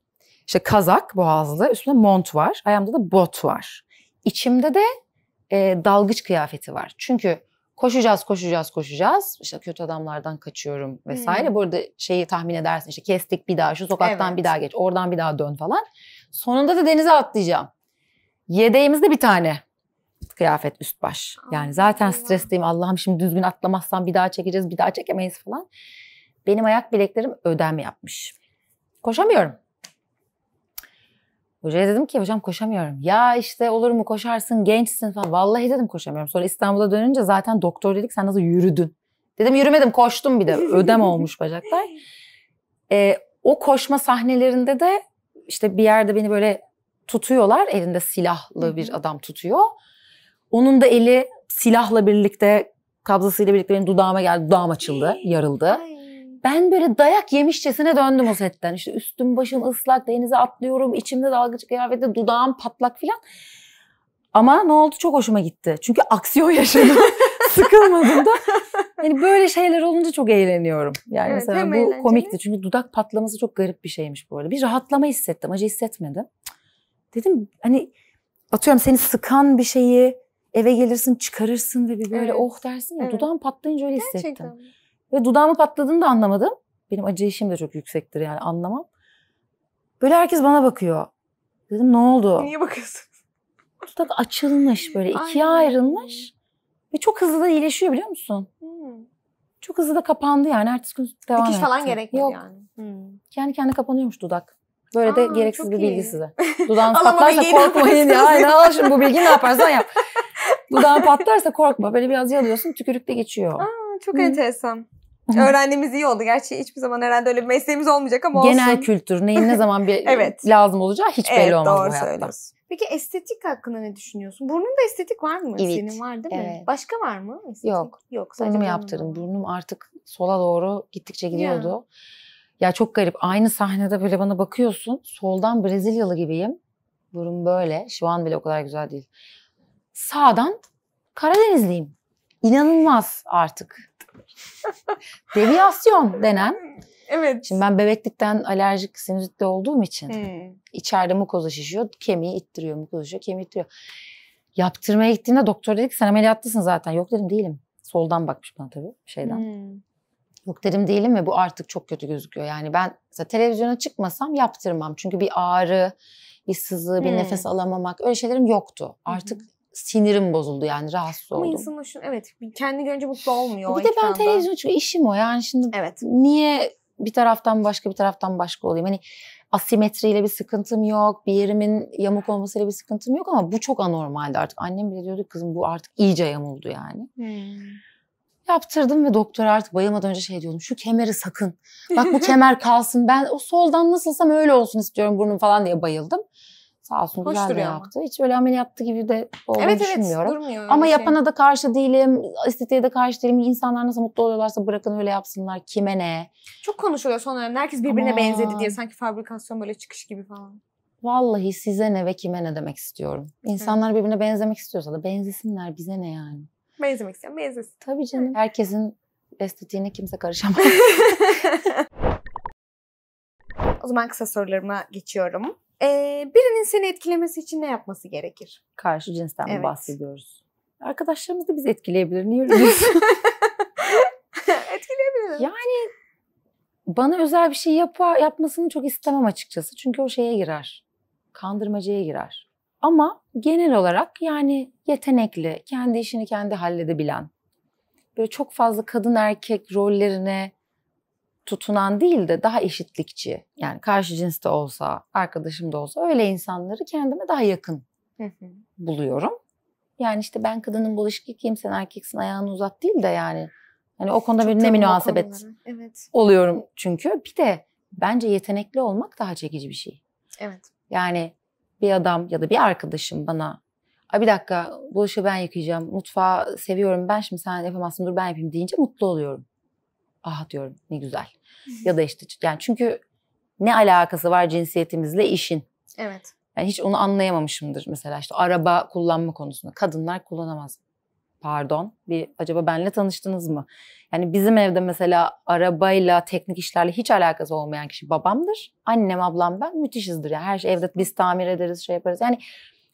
Speaker 1: İşte kazak boğazlı, üstünde mont var, ayağımda da bot var. İçimde de e, dalgıç kıyafeti var. Çünkü koşacağız, koşacağız, koşacağız. İşte kötü adamlardan kaçıyorum vesaire. Hmm. Bu şeyi tahmin edersin işte kestik bir daha, şu sokaktan evet. bir daha geç, oradan bir daha dön falan. Sonunda da denize atlayacağım. Yedeğimizde bir tane kıyafet üst baş. Yani zaten stresliyim. Allah'ım şimdi düzgün atlamazsam bir daha çekeceğiz, bir daha çekemeyiz falan. Benim ayak bileklerim ödem yapmış. Koşamıyorum. Hocaya dedim ki hocam koşamıyorum. Ya işte olur mu koşarsın gençsin falan. Vallahi dedim koşamıyorum. Sonra İstanbul'a dönünce zaten doktor dedik sen nasıl yürüdün. Dedim yürümedim koştum bir de ödem olmuş bacaklar. Ee, o koşma sahnelerinde de işte bir yerde beni böyle tutuyorlar. Elinde silahlı bir adam tutuyor. Onun da eli silahla birlikte kabzasıyla birlikte benim dudağıma geldi. Dudağım açıldı, yarıldı ben böyle dayak yemişçesine döndüm o setten. İşte üstüm başım ıslak, denize atlıyorum, içimde dalgıç kıyafette, dudağım patlak filan. Ama ne oldu çok hoşuma gitti. Çünkü aksiyon yaşadım. Sıkılmadım da. Hani böyle şeyler olunca çok eğleniyorum. Yani evet, mesela bu eğlenceli. komikti. Çünkü dudak patlaması çok garip bir şeymiş bu arada. Bir rahatlama hissettim. Acı hissetmedim. Dedim hani atıyorum seni sıkan bir şeyi eve gelirsin çıkarırsın ve bir böyle evet. oh dersin ya. Evet. Dudağın patlayınca öyle Gerçekten. hissettim. Ve dudağımı patladığını da anlamadım. Benim acı işim de çok yüksektir yani anlamam. Böyle herkes bana bakıyor. Dedim ne oldu? Niye bakıyorsun? Dudak açılmış böyle ikiye Aynen. ayrılmış. Ve çok hızlı da iyileşiyor biliyor musun? Hmm. Çok hızlı da kapandı yani. Ertesi gün devam Dikiş etti. falan
Speaker 2: gerekmedi Yok. yani.
Speaker 1: Hmm. Kendi kendine kapanıyormuş dudak. Böyle Aa, de gereksiz bir iyi. bilgi size. Dudağın patlarsa korkmayın ya. Aynen al şimdi bu bilgi ne yaparsan yap. Dudağın patlarsa korkma. Böyle biraz yalıyorsun de geçiyor. Aa,
Speaker 2: çok Hı. enteresan. Öğrendiğimiz iyi oldu. Gerçi hiçbir zaman herhalde öyle bir mesleğimiz olmayacak ama Genel olsun. Genel
Speaker 1: kültür neyin ne zaman bir evet. lazım olacağı hiç belli evet, olmaz doğru bu hayatta. Söylüyorsun.
Speaker 2: Peki estetik hakkında ne düşünüyorsun? Burnunda estetik var mı? Evet. Senin var değil mi? Başka var mı? Estetik? Yok. Yok. Sadece Burnumu yaptırdım.
Speaker 1: Burnum artık sola doğru gittikçe gidiyordu. Ya. ya çok garip. Aynı sahnede böyle bana bakıyorsun. Soldan Brezilyalı gibiyim. Burun böyle. Şu an bile o kadar güzel değil. Sağdan Karadenizliyim. İnanılmaz artık. Deviyasyon denen. Evet. Şimdi ben bebeklikten alerjik sinüzitli olduğum için hmm. içeride mukoza şişiyor. Kemiği ittiriyor, mukoza şişiyor, kemiği ittiriyor. Yaptırmaya gittiğimde doktor dedi ki sen ameliyatlısın zaten. Yok dedim değilim. Soldan bakmış bana tabii şeyden. Hmm. Yok dedim değilim mi bu artık çok kötü gözüküyor. Yani ben mesela televizyona çıkmasam yaptırmam. Çünkü bir ağrı, bir sızı, bir hmm. nefes alamamak öyle şeylerim yoktu. Artık hmm sinirim bozuldu yani rahatsız oldum. Ama insanın
Speaker 2: şu, evet kendi görünce mutlu olmuyor. Bir de ben televizyon çünkü
Speaker 1: işim o yani şimdi evet. niye bir taraftan başka bir taraftan başka olayım. Hani asimetriyle bir sıkıntım yok. Bir yerimin yamuk olmasıyla bir sıkıntım yok ama bu çok anormaldi artık. Annem bile diyordu kızım bu artık iyice yamuldu yani. Hmm. Yaptırdım ve doktor artık bayılmadan önce şey diyordum. Şu kemeri sakın. Bak bu kemer kalsın. Ben o soldan nasılsam öyle olsun istiyorum burnum falan diye bayıldım. Sağ olsun Hoş güzel de yaptı. Ama. Hiç öyle ameliyattı gibi de olduğunu evet, düşünmüyorum. Evet, durmuyor ama şey. yapana da karşı değilim, estetiğe de karşı değilim. İnsanlar nasıl mutlu oluyorlarsa bırakın öyle yapsınlar. Kime ne?
Speaker 2: Çok konuşuluyor son dönemde. Herkes birbirine ama... benzedi diye sanki fabrikasyon böyle çıkış gibi falan.
Speaker 1: Vallahi size ne ve kime ne demek istiyorum. İnsanlar Hı. birbirine benzemek istiyorsa da benzesinler bize ne yani.
Speaker 2: Benzemek istiyorum, benzesin. Tabii canım. Hı. Herkesin estetiğine kimse karışamaz. o zaman kısa sorularıma geçiyorum. Ee, birinin seni etkilemesi için ne yapması gerekir?
Speaker 1: Karşı cinsten evet. mi bahsediyoruz?
Speaker 2: Arkadaşlarımız da bizi etkileyebilir. Niye öyle Etkileyebilir. Yani
Speaker 1: bana özel bir şey yapa, yapmasını çok istemem açıkçası. Çünkü o şeye girer. Kandırmacaya girer. Ama genel olarak yani yetenekli, kendi işini kendi halledebilen, böyle çok fazla kadın erkek rollerine tutunan değil de daha eşitlikçi. Yani karşı cins de olsa, arkadaşım da olsa öyle insanları kendime daha yakın buluyorum. Yani işte ben kadının bulaşık yıkayayım sen erkeksin ayağını uzat değil de yani. Hani o konuda bir ne münasebet evet. oluyorum çünkü. Bir de bence yetenekli olmak daha çekici bir şey. Evet. Yani bir adam ya da bir arkadaşım bana Ay bir dakika bulaşığı ben yıkayacağım, mutfağı seviyorum ben şimdi sen yapamazsın dur ben yapayım deyince mutlu oluyorum ah diyorum ne güzel. ya da işte yani çünkü ne alakası var cinsiyetimizle işin? Evet. Yani hiç onu anlayamamışımdır mesela işte araba kullanma konusunda. Kadınlar kullanamaz. Pardon. Bir acaba benle tanıştınız mı? Yani bizim evde mesela arabayla, teknik işlerle hiç alakası olmayan kişi babamdır. Annem, ablam ben müthişizdir. Yani her şey evde biz tamir ederiz, şey yaparız. Yani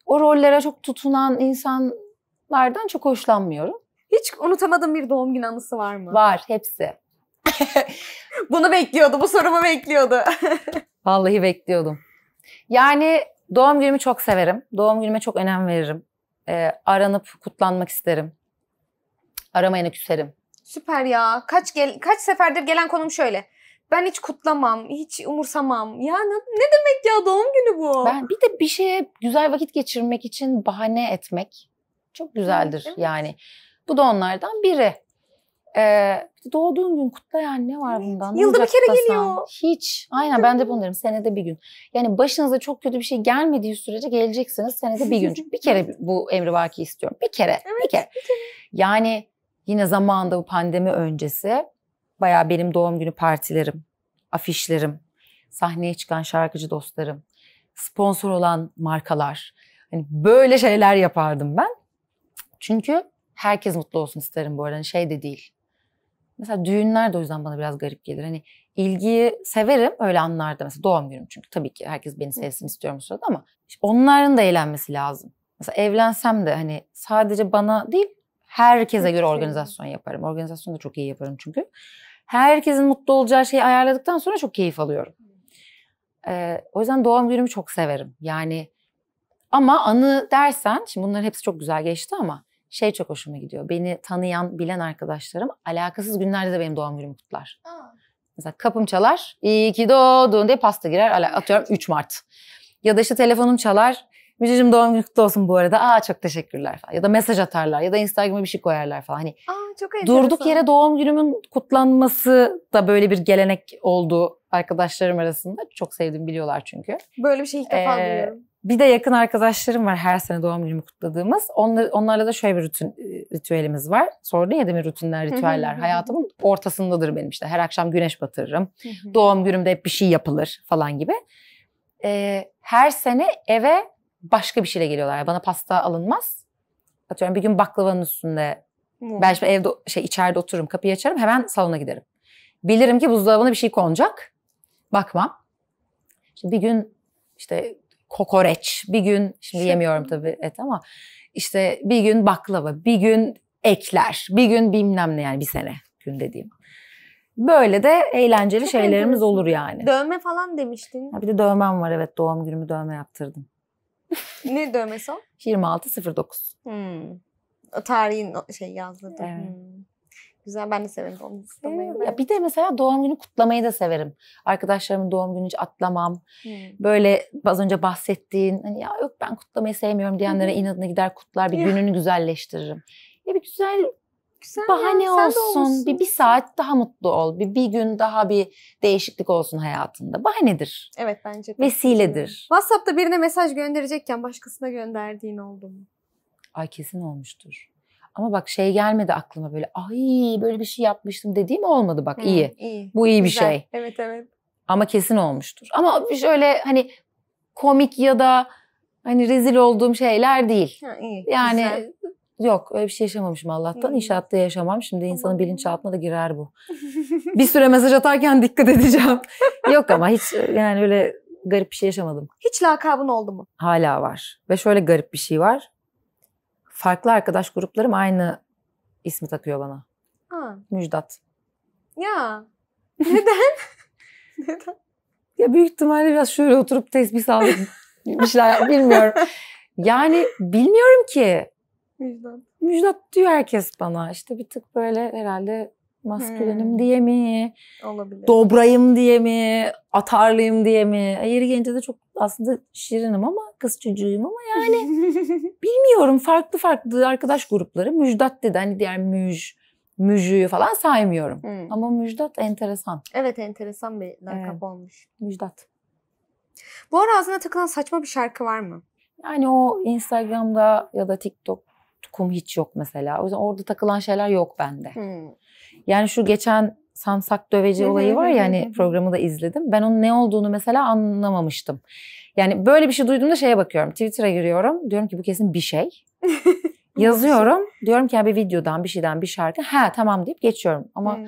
Speaker 1: o rollere çok tutunan insanlardan çok hoşlanmıyorum. Hiç unutamadığım bir doğum günü anısı var mı? Var, hepsi.
Speaker 2: Bunu bekliyordu, bu sorumu bekliyordu.
Speaker 1: Vallahi bekliyordum. Yani doğum günümü çok severim. Doğum günüme çok önem veririm. Ee, aranıp kutlanmak isterim. Aramayana küserim.
Speaker 2: Süper ya. Kaç gel kaç seferdir gelen konum şöyle. Ben hiç kutlamam, hiç umursamam. Ya ne, ne demek ya doğum günü bu? Ben bir de bir şeye güzel vakit geçirmek için bahane etmek
Speaker 1: çok güzeldir evet. yani. Bu da onlardan biri. Ee, doğduğun gün kutlayan ne var bundan? Ne Yılda bir kere geliyor. Hiç. Aynen ben de bunu derim. Senede bir gün. Yani başınıza çok kötü bir şey gelmediği sürece geleceksiniz senede bir gün. bir kere bu emri vaki istiyorum. Bir kere. bir kere. Yani yine zamanında bu pandemi öncesi baya benim doğum günü partilerim, afişlerim, sahneye çıkan şarkıcı dostlarım, sponsor olan markalar. Hani böyle şeyler yapardım ben. Çünkü herkes mutlu olsun isterim bu arada. Hani şey de değil. Mesela düğünler de o yüzden bana biraz garip gelir. Hani ilgiyi severim öyle anlarda. Mesela doğum günüm çünkü tabii ki herkes beni sevsin istiyorum bu sırada ama onların da eğlenmesi lazım. Mesela evlensem de hani sadece bana değil herkese göre organizasyon yaparım. Organizasyonu da çok iyi yaparım çünkü. Herkesin mutlu olacağı şeyi ayarladıktan sonra çok keyif alıyorum. Ee, o yüzden doğum günümü çok severim. Yani ama anı dersen, şimdi bunların hepsi çok güzel geçti ama şey çok hoşuma gidiyor. Beni tanıyan, bilen arkadaşlarım alakasız günlerde de benim doğum günümü kutlar. Aa. Mesela kapım çalar, iyi ki doğdun diye pasta girer. Atıyorum 3 Mart. Ya da işte telefonum çalar, Müjdeciğim doğum günü kutlu olsun bu arada. Aa çok teşekkürler falan. Ya da mesaj atarlar ya da Instagram'a bir şey koyarlar falan. Hani
Speaker 2: Aa, çok durduk yere
Speaker 1: doğum günümün kutlanması da böyle bir gelenek oldu arkadaşlarım arasında. Çok sevdim biliyorlar çünkü.
Speaker 2: Böyle bir şey ilk defa ee, duyuyorum.
Speaker 1: Bir de yakın arkadaşlarım var her sene doğum günümü kutladığımız. Onlar, onlarla da şöyle bir rutin, e, ritüelimiz var. Sordun ya demin rutinler, ritüeller. Hayatımın ortasındadır benim işte. Her akşam güneş batırırım. doğum günümde hep bir şey yapılır falan gibi. Ee, her sene eve başka bir şeyle geliyorlar. Bana pasta alınmaz. Atıyorum bir gün baklavanın üstünde. ben şimdi evde şey içeride otururum, kapıyı açarım, hemen salona giderim. Bilirim ki buzdolabına bir şey konacak. Bakmam. Şimdi bir gün işte kokoreç, bir gün şimdi yemiyorum tabii et ama işte bir gün baklava, bir gün ekler, bir gün bilmem ne yani bir sene gün dediğim. Böyle de eğlenceli Çok şeylerimiz olur yani.
Speaker 2: Dövme falan demiştin. Ha bir
Speaker 1: de dövmem var evet doğum günümü dövme yaptırdım.
Speaker 2: ne dövmesi o?
Speaker 1: 26.09.
Speaker 2: Hmm. O tarihin şey yazdı. Evet. Hmm. Güzel ben de severim doğum günü kutlamayı.
Speaker 1: Ya bir de mesela doğum günü kutlamayı da severim. Arkadaşlarımın doğum günü hiç atlamam. Hmm. Böyle az önce bahsettiğin hani ya yok ben kutlamayı sevmiyorum diyenlere hmm. inadına gider kutlar bir ya. gününü güzelleştiririm. Ya
Speaker 2: bir güzel Güzel bahane ya, olsun. Bir, bir
Speaker 1: saat daha mutlu ol. Bir, bir gün daha bir değişiklik olsun hayatında. Bahanedir.
Speaker 2: Evet bence de. Vesiledir. WhatsApp'ta birine mesaj gönderecekken başkasına gönderdiğin oldu mu?
Speaker 1: Ay kesin olmuştur. Ama bak şey gelmedi aklıma böyle ay böyle bir şey yapmıştım dediğim olmadı bak Hı, iyi. iyi. Bu iyi Güzel. bir şey. Evet evet. Ama kesin olmuştur. Ama şöyle hani komik ya da hani rezil olduğum şeyler değil. Ha, iyi, yani güzel. Yok öyle bir şey yaşamamışım Allah'tan. Hmm. İnşaatta yaşamam. Şimdi insanın tamam. bilinçaltına da girer bu.
Speaker 2: bir süre
Speaker 1: mesaj atarken dikkat edeceğim. Yok ama hiç yani öyle garip bir şey yaşamadım.
Speaker 2: Hiç lakabın oldu mu?
Speaker 1: Hala var. Ve şöyle garip bir şey var farklı arkadaş gruplarım aynı ismi takıyor bana. Aa. Müjdat.
Speaker 2: Ya. Neden?
Speaker 1: Neden? Ya büyük ihtimalle biraz şöyle oturup tesbih sağlık bir şeyler bilmiyorum. Yani bilmiyorum ki. Müjdat. Müjdat diyor herkes bana. İşte bir tık böyle herhalde maskülenim hmm. diye mi? Olabilir. Dobrayım diye mi? Atarlıyım diye mi? E, yeri gelince de çok aslında şirinim ama kız çocuğuyum ama yani bilmiyorum farklı farklı arkadaş grupları Müjdat dedi hani diğer müj Müjü'yü falan saymıyorum. Hmm. Ama
Speaker 2: Müjdat enteresan. Evet enteresan bir lakap evet. olmuş. Müjdat. Bu ara ağzına takılan saçma bir şarkı
Speaker 1: var mı? Yani o Instagram'da ya da TikTok Tukum hiç yok mesela. O yüzden orada takılan şeyler yok bende. Hmm. Yani şu geçen samsak döveci olayı var ya hani programı da izledim. Ben onun ne olduğunu mesela anlamamıştım. Yani böyle bir şey duyduğumda şeye bakıyorum. Twitter'a giriyorum. Diyorum ki bu kesin bir şey.
Speaker 2: Yazıyorum.
Speaker 1: Diyorum ki ya bir videodan, bir şeyden, bir şarkı. Ha tamam deyip geçiyorum. Ama hmm.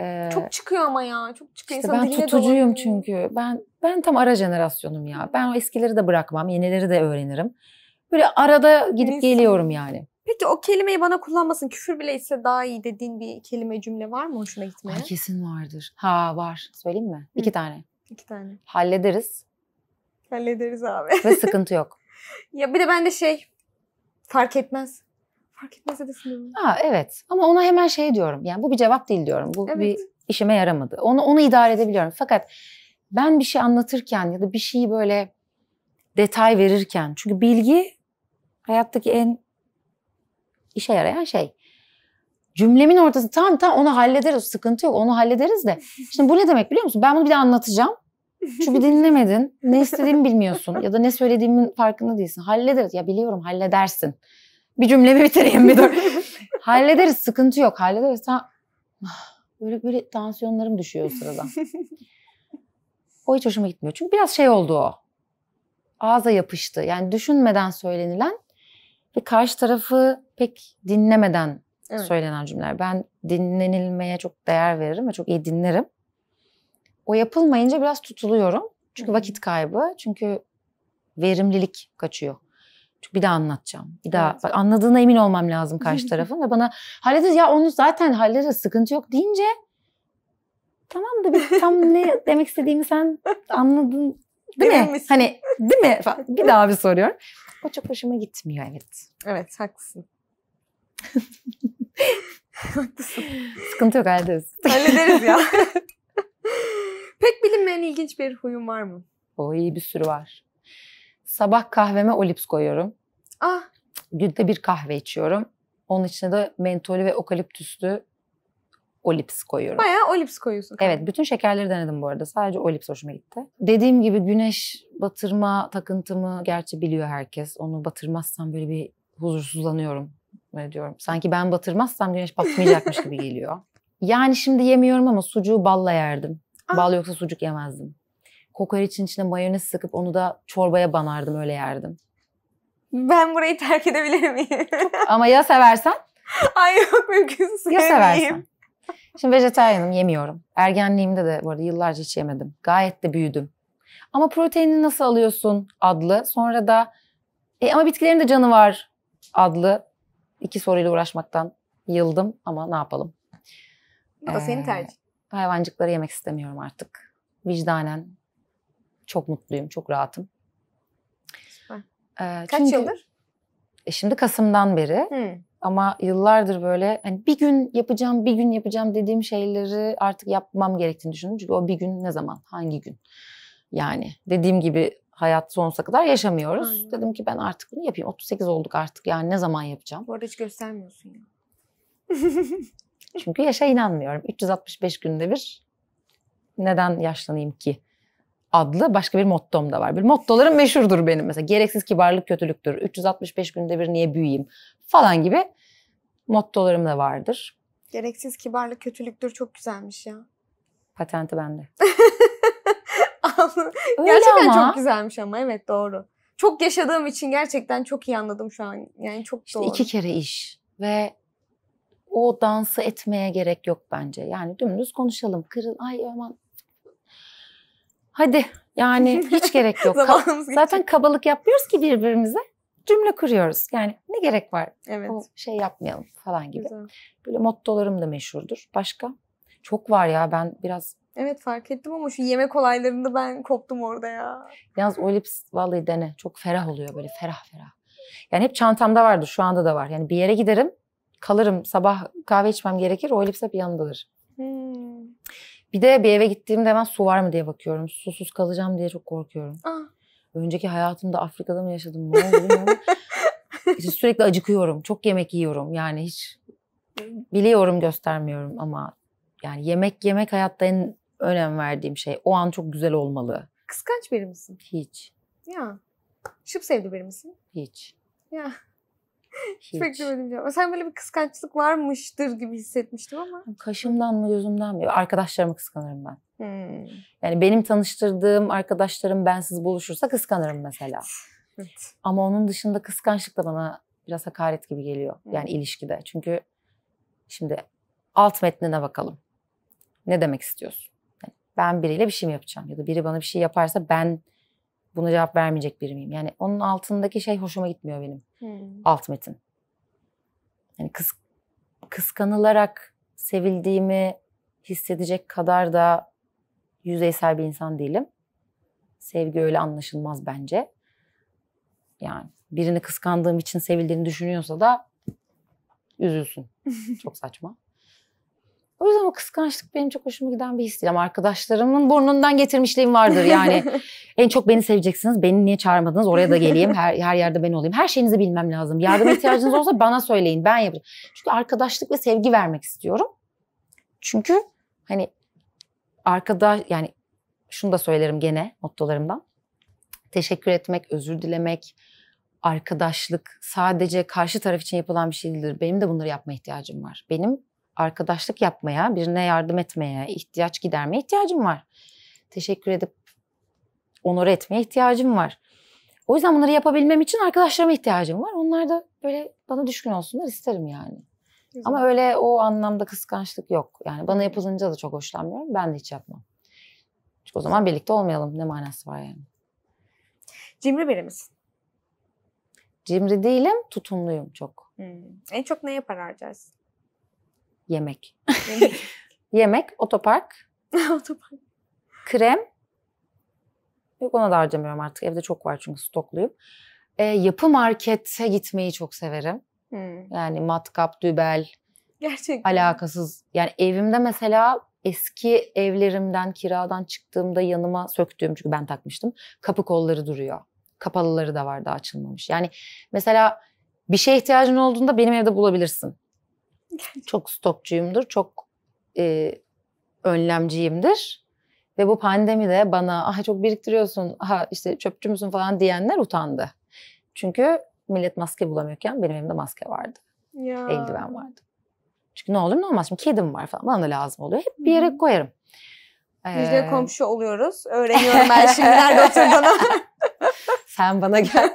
Speaker 1: Ee, çok
Speaker 2: çıkıyor ama ya. Çok çıkıyor. İşte ben tutucuyum
Speaker 1: çünkü. Ben ben tam ara jenerasyonum ya. Ben o eskileri de bırakmam, yenileri de öğrenirim. Böyle arada gidip Neyse. geliyorum yani.
Speaker 2: Peki o kelimeyi bana kullanmasın. Küfür bile ise daha iyi dediğin bir kelime cümle var mı hoşuna gitmeye? Ay
Speaker 1: kesin vardır. Ha var. Söyleyeyim mi? Hı. İki tane. İki tane. Hallederiz.
Speaker 2: Hallederiz abi.
Speaker 1: Ve sıkıntı yok.
Speaker 2: ya bir de ben de şey fark etmez. Fark etmez de sınırım. Ha
Speaker 1: evet. Ama ona hemen şey diyorum. Yani bu bir cevap değil diyorum. Bu evet. bir işime yaramadı. Onu onu idare edebiliyorum. Fakat ben bir şey anlatırken ya da bir şeyi böyle detay verirken çünkü bilgi Hayattaki en işe yarayan şey. Cümlemin ortası tam tam onu hallederiz. Sıkıntı yok onu hallederiz de. Şimdi bu ne demek biliyor musun? Ben bunu bir de anlatacağım. Çünkü dinlemedin. Ne istediğimi bilmiyorsun. Ya da ne söylediğimin farkında değilsin. Hallederiz. Ya biliyorum halledersin. Bir cümlemi bitireyim bir dur. hallederiz. Sıkıntı yok. Hallederiz. Sen... Ah, böyle böyle tansiyonlarım düşüyor o sırada. o hiç hoşuma gitmiyor. Çünkü biraz şey oldu o. Ağza yapıştı. Yani düşünmeden söylenilen ve karşı tarafı pek dinlemeden evet. söylenen cümleler. Ben dinlenilmeye çok değer veririm ve çok iyi dinlerim. O yapılmayınca biraz tutuluyorum. Çünkü vakit kaybı, çünkü verimlilik kaçıyor. Çünkü bir daha anlatacağım. Bir daha evet. bak, anladığına emin olmam lazım karşı tarafın ve bana hallederiz ya onu zaten hallederiz sıkıntı yok deyince tamam da bir, tam ne demek istediğimi sen anladın değil mi? Hani değil mi? Bir daha bir soruyorum. O çok hoşuma gitmiyor evet. Evet haklısın. haklısın. Sıkıntı yok hallederiz.
Speaker 2: Hallederiz ya. Pek bilinmeyen ilginç bir huyum var mı?
Speaker 1: O iyi bir sürü var. Sabah kahveme olips koyuyorum. Ah. Günde bir kahve içiyorum. Onun içine de mentolü ve okaliptüslü olips koyuyorum. Bayağı
Speaker 2: olips koyuyorsun. Evet
Speaker 1: bütün şekerleri denedim bu arada. Sadece olips hoşuma gitti. Dediğim gibi güneş batırma takıntımı gerçi biliyor herkes. Onu batırmazsam böyle bir huzursuzlanıyorum. Böyle diyorum. Sanki ben batırmazsam güneş batmayacakmış gibi geliyor. Yani şimdi yemiyorum ama sucuğu balla yerdim. Aa. Bal yoksa sucuk yemezdim. Kokoreçin içine mayonez sıkıp onu da çorbaya banardım öyle yerdim.
Speaker 2: Ben burayı terk edebilir miyim?
Speaker 1: Ama ya seversen?
Speaker 2: Ay yok mümkünse. Ya seversen.
Speaker 1: Şimdi vejetaryenim yemiyorum. Ergenliğimde de bu arada yıllarca hiç yemedim. Gayet de büyüdüm. Ama proteini nasıl alıyorsun adlı. Sonra da e, ama bitkilerin de canı var adlı. iki soruyla uğraşmaktan yıldım ama ne yapalım. Bu da ee, senin tercih. Hayvancıkları yemek istemiyorum artık. Vicdanen çok mutluyum, çok rahatım. Süper. Ee, Kaç çünkü, yıldır? E, şimdi Kasım'dan beri. Hmm. Ama yıllardır böyle hani bir gün yapacağım, bir gün yapacağım dediğim şeyleri artık yapmam gerektiğini düşündüm. Çünkü o bir gün ne zaman, hangi gün? Yani dediğim gibi hayat sonsuza kadar yaşamıyoruz. Aynen. Dedim ki ben artık bunu yapayım. 38 olduk artık yani ne zaman
Speaker 2: yapacağım? Bu arada hiç göstermiyorsun ya.
Speaker 1: Çünkü yaşa inanmıyorum. 365 günde bir neden yaşlanayım ki adlı başka bir mottom da var. Bir mottolarım meşhurdur benim mesela. Gereksiz kibarlık kötülüktür. 365 günde bir niye büyüyeyim falan gibi mottolarım da vardır.
Speaker 2: Gereksiz kibarlık kötülüktür çok güzelmiş ya.
Speaker 1: Patenti bende.
Speaker 2: gerçekten ama. çok güzelmiş ama evet doğru. Çok yaşadığım için gerçekten çok iyi anladım şu an. Yani çok işte doğru. İşte iki
Speaker 1: kere iş ve o dansı etmeye gerek yok bence. Yani dümdüz konuşalım. Kırıl ay aman Hadi yani hiç gerek yok. Zaten kabalık yapmıyoruz ki birbirimize. Cümle kuruyoruz. Yani ne gerek var?
Speaker 2: Evet. O şey
Speaker 1: yapmayalım falan gibi. Güzel. Böyle mottolarım da meşhurdur. Başka? Çok var ya ben biraz
Speaker 2: Evet fark ettim ama şu yemek olaylarında ben koptum orada ya.
Speaker 1: Yalnız o lips vallahi dene. Çok ferah oluyor böyle ferah ferah. Yani hep çantamda vardı şu anda da var. Yani bir yere giderim kalırım sabah kahve içmem gerekir o lips hep yanındadır.
Speaker 2: Hmm.
Speaker 1: Bir de bir eve gittiğimde hemen su var mı diye bakıyorum. Susuz kalacağım diye çok korkuyorum. Aa. Önceki hayatımda Afrika'da mı yaşadım ne oldu bilmiyorum. sürekli acıkıyorum. Çok yemek yiyorum. Yani hiç biliyorum göstermiyorum ama yani yemek yemek hayatta en önem verdiğim şey. O an çok güzel olmalı.
Speaker 2: Kıskanç biri misin? Hiç. Ya. Şıp sevdi biri misin? Hiç. Ya. Hiç, Hiç beklemedim ya. Şey. Sen böyle bir kıskançlık varmıştır gibi hissetmiştim ama. Kaşımdan mı gözümden
Speaker 1: mi? Arkadaşlarımı kıskanırım ben. Hmm. Yani benim tanıştırdığım arkadaşlarım bensiz buluşursa kıskanırım mesela. Evet. Ama onun dışında kıskançlık da bana biraz hakaret gibi geliyor. Hmm. Yani ilişkide. Çünkü şimdi alt metnine bakalım. Ne demek istiyorsun? Yani ben biriyle bir şey mi yapacağım? Ya da biri bana bir şey yaparsa ben buna cevap vermeyecek biri miyim? Yani onun altındaki şey hoşuma gitmiyor benim. Hmm. Alt metin. Yani kıs, kıskanılarak sevildiğimi hissedecek kadar da yüzeysel bir insan değilim. Sevgi öyle anlaşılmaz bence. Yani birini kıskandığım için sevildiğini düşünüyorsa da üzülsün. Çok saçma. O yüzden o kıskançlık benim çok hoşuma giden bir his değil. Ama arkadaşlarımın burnundan getirmişliğim vardır yani. en çok beni seveceksiniz. Beni niye çağırmadınız? Oraya da geleyim. Her, her yerde ben olayım. Her şeyinizi bilmem lazım. Yardım ihtiyacınız olsa bana söyleyin. Ben yapacağım. Çünkü arkadaşlık ve sevgi vermek istiyorum. Çünkü hani arkadaş yani şunu da söylerim gene mottolarımdan. Teşekkür etmek, özür dilemek, arkadaşlık sadece karşı taraf için yapılan bir şey değildir. Benim de bunları yapma ihtiyacım var. Benim arkadaşlık yapmaya, birine yardım etmeye, ihtiyaç gidermeye ihtiyacım var. Teşekkür edip onur etmeye ihtiyacım var. O yüzden bunları yapabilmem için arkadaşlarıma ihtiyacım var. Onlar da böyle bana düşkün olsunlar isterim yani. Güzel. Ama öyle o anlamda kıskançlık yok. Yani bana yapılınca da çok hoşlanmıyorum. Ben de hiç yapmam. Çünkü o zaman birlikte olmayalım. Ne manası var yani?
Speaker 2: Cimri biri misin?
Speaker 1: Cimri değilim, tutumluyum çok. Hmm.
Speaker 2: En çok neye para harcarsın?
Speaker 1: Yemek. Yemek, Yemek otopark. otopark. Krem. Yok ona da harcamıyorum artık. Evde çok var çünkü stokluyum. E, yapı markete gitmeyi çok severim. Hmm. Yani matkap, dübel. Gerçekten. Alakasız. Yani evimde mesela eski evlerimden kiradan çıktığımda yanıma söktüğüm çünkü ben takmıştım. Kapı kolları duruyor. Kapalıları da vardı açılmamış. Yani mesela bir şeye ihtiyacın olduğunda benim evde bulabilirsin. Çok stokçuyumdur, çok e, önlemciyimdir. Ve bu pandemi de bana ah çok biriktiriyorsun, ha işte çöpçü müsün falan diyenler utandı. Çünkü millet maske bulamıyorken benim evimde maske vardı.
Speaker 2: Ya. Eldiven vardı.
Speaker 1: Çünkü ne olur ne olmaz. Şimdi kedim var falan bana da lazım oluyor. Hep bir yere koyarım. Ee... Biz de ee,
Speaker 2: komşu oluyoruz. Öğreniyorum ben şimdi nerede oturduğunu.
Speaker 1: Sen bana gel.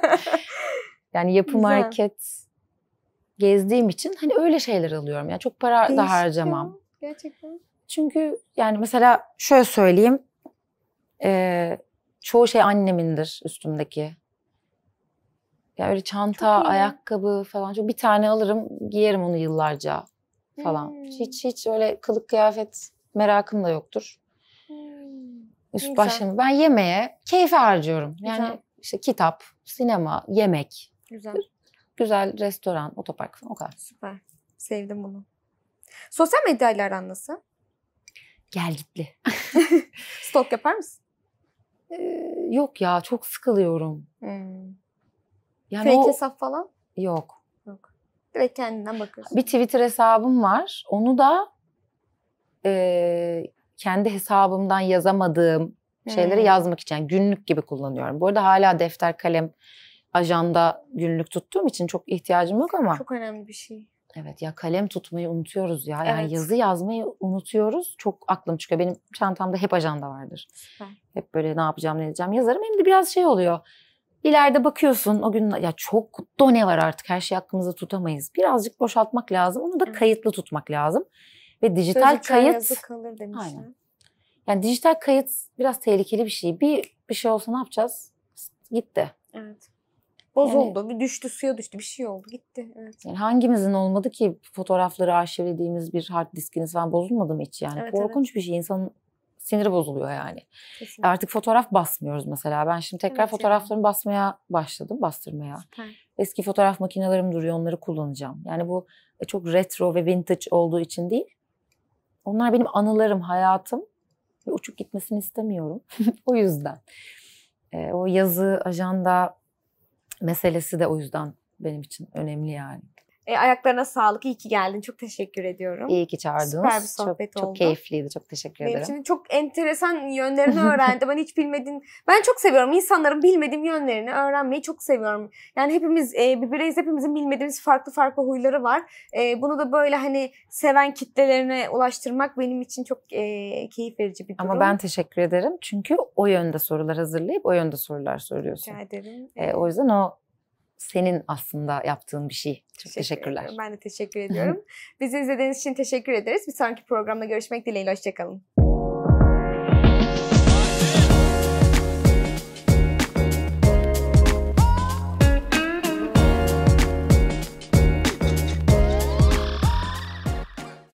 Speaker 1: Yani yapı Güzel. market gezdiğim için hani öyle şeyler alıyorum. Yani çok para Değişik da harcamam. Gerçekten. Çünkü yani mesela şöyle söyleyeyim. E, çoğu şey annemindir üstümdeki. Ya öyle çanta, ayakkabı falan. Çok bir tane alırım, giyerim onu yıllarca falan. Hmm. Hiç hiç öyle kılık kıyafet merakım da yoktur. Hmm. Üst Güzel. başım. Ben yemeğe keyfe harcıyorum. Yani Güzel. işte kitap, sinema, yemek. Güzel. Güzel restoran, otopark
Speaker 2: falan o kadar. Süper. Sevdim bunu. Sosyal medyayla aran nasıl? Gel gitli. Stok yapar mısın? Ee,
Speaker 1: yok ya çok sıkılıyorum. Hmm. Yani Fake o... hesap falan? Yok.
Speaker 2: Yok. Direkt kendinden bakıyorsun. Bir
Speaker 1: Twitter hesabım var. Onu da e, kendi hesabımdan yazamadığım şeyleri hmm. yazmak için yani günlük gibi kullanıyorum. Bu arada hala defter kalem ajanda günlük tuttuğum için çok ihtiyacım yok ama. Çok
Speaker 2: önemli bir şey.
Speaker 1: Evet ya kalem tutmayı unutuyoruz ya. Yani evet. yazı yazmayı unutuyoruz. Çok aklım çıkıyor. Benim çantamda hep ajanda vardır. Süper. Hep böyle ne yapacağım ne edeceğim yazarım. Hem de biraz şey oluyor. İleride bakıyorsun o gün ya çok done var artık her şeyi aklımızda tutamayız. Birazcık boşaltmak lazım. Onu da kayıtlı tutmak lazım. Ve dijital Sözcükler kayıt... yazı
Speaker 2: kalır demişler. Aynen.
Speaker 1: Yani dijital kayıt biraz tehlikeli bir şey. Bir bir şey olsa ne yapacağız? Gitti.
Speaker 2: Evet. Bozuldu, yani, bir düştü, suya düştü, bir şey oldu, gitti. Evet. Yani
Speaker 1: hangimizin olmadı ki fotoğrafları arşivlediğimiz bir hard diskiniz falan bozulmadı mı hiç yani? Evet, Korkunç evet. bir şey. İnsanın siniri bozuluyor yani. Kesinlikle. Artık fotoğraf basmıyoruz mesela. Ben şimdi tekrar evet, fotoğraflarımı yani. basmaya başladım, bastırmaya. Süper. Eski fotoğraf makinelerim duruyor, onları kullanacağım. Yani bu e, çok retro ve vintage olduğu için değil. Onlar benim anılarım, hayatım. Ve uçup gitmesini istemiyorum. o yüzden. E, o yazı, ajanda meselesi de o yüzden benim için önemli yani.
Speaker 2: E, ayaklarına sağlık. İyi ki geldin. Çok teşekkür ediyorum. İyi
Speaker 1: ki çağırdınız. Süper bir sohbet çok, oldu. Çok keyifliydi. Çok teşekkür Benim ederim. Benim için
Speaker 2: çok enteresan yönlerini öğrendim. ben hani hiç bilmediğim, ben çok seviyorum. insanların bilmediğim yönlerini öğrenmeyi çok seviyorum. Yani hepimiz e, birbireyiz. Hepimizin bilmediğimiz farklı farklı huyları var. E, bunu da böyle hani seven kitlelerine ulaştırmak benim için çok e, keyif verici bir durum. Ama ben
Speaker 1: teşekkür ederim. Çünkü o yönde sorular hazırlayıp o yönde sorular soruyorsun. Rica
Speaker 2: ederim. E,
Speaker 1: o yüzden o senin aslında yaptığın bir şey. Çok teşekkür
Speaker 2: teşekkürler. Ederim. Ben de teşekkür ediyorum. Bizi izlediğiniz için teşekkür ederiz. Bir sonraki programda görüşmek dileğiyle. Hoşçakalın.